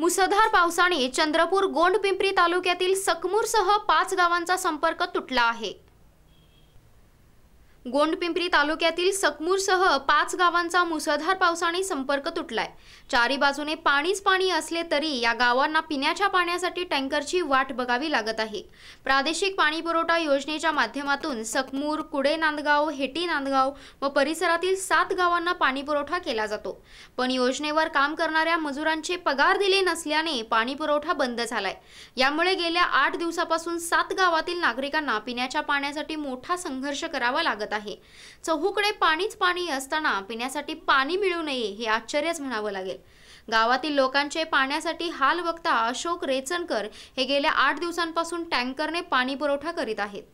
मुसधार पावसाने चंद्रपूर गोंडपिंपरी तालुक्यातील सकमूरसह पाच गावांचा संपर्क तुटला आहे गोंडपिंपरी तालुक्यातील सकमूरसह पाच गावांचा मुसळधार पावसाने संपर्क तुटलाय चारी बाजूने पाणीच पाणी असले तरी या गावांना पिण्याच्या पाण्यासाठी टँकरची वाट बघावी लागत आहे प्रादेशिक पाणी पुरवठा योजनेच्या माध्यमातून सकमूर कुडे नांदगाव हेटी नांदगाव व परिसरातील सात गावांना पाणी पुरवठा केला जातो पण योजनेवर काम करणाऱ्या मजुरांचे पगार दिले नसल्याने पाणी पुरवठा बंद झालाय यामुळे गेल्या आठ दिवसापासून सात गावातील नागरिकांना पिण्याच्या पाण्यासाठी मोठा संघर्ष करावा लागत आहे चहूकडे पाणीच पाणी असताना पिण्यासाठी पाणी मिळू नये हे आश्चर्यच म्हणावं लागेल गावातील लोकांचे पाण्यासाठी हाल वक्ता अशोक रेचनकर हे गेल्या आठ दिवसांपासून टँकरने पाणी पुरवठा करीत आहेत